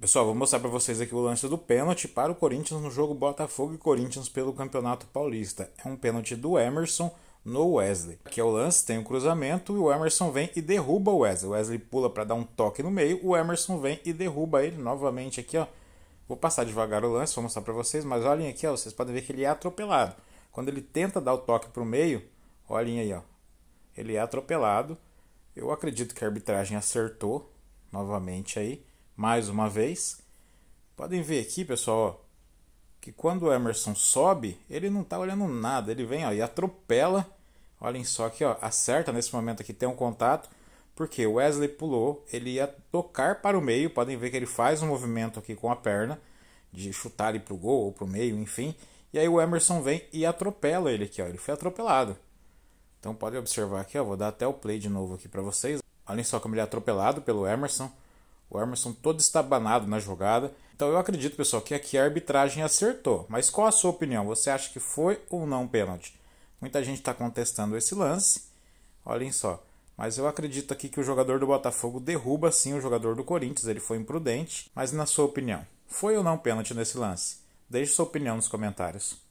Pessoal, vou mostrar para vocês aqui o lance do pênalti para o Corinthians no jogo Botafogo e Corinthians pelo Campeonato Paulista. É um pênalti do Emerson no Wesley. Aqui é o lance, tem o um cruzamento e o Emerson vem e derruba o Wesley. O Wesley pula para dar um toque no meio, o Emerson vem e derruba ele novamente aqui, ó. Vou passar devagar o lance, vou mostrar para vocês, mas olhem aqui, ó, vocês podem ver que ele é atropelado. Quando ele tenta dar o toque para o meio, olhem aí, ó. Ele é atropelado. Eu acredito que a arbitragem acertou novamente aí mais uma vez. Podem ver aqui, pessoal, ó, que quando o Emerson sobe, ele não está olhando nada, ele vem ó, e atropela. Olhem só aqui, ó, acerta nesse momento aqui, tem um contato, porque o Wesley pulou, ele ia tocar para o meio, podem ver que ele faz um movimento aqui com a perna, de chutar ele para o gol ou para o meio, enfim. E aí o Emerson vem e atropela ele aqui, ó, ele foi atropelado. Então podem observar aqui, ó, vou dar até o play de novo aqui para vocês. Olhem só como ele é atropelado pelo Emerson. O Emerson todo estabanado na jogada. Então eu acredito, pessoal, que aqui a arbitragem acertou. Mas qual a sua opinião? Você acha que foi ou não pênalti? Muita gente está contestando esse lance. Olhem só. Mas eu acredito aqui que o jogador do Botafogo derruba sim o jogador do Corinthians. Ele foi imprudente. Mas na sua opinião, foi ou não pênalti nesse lance? Deixe sua opinião nos comentários.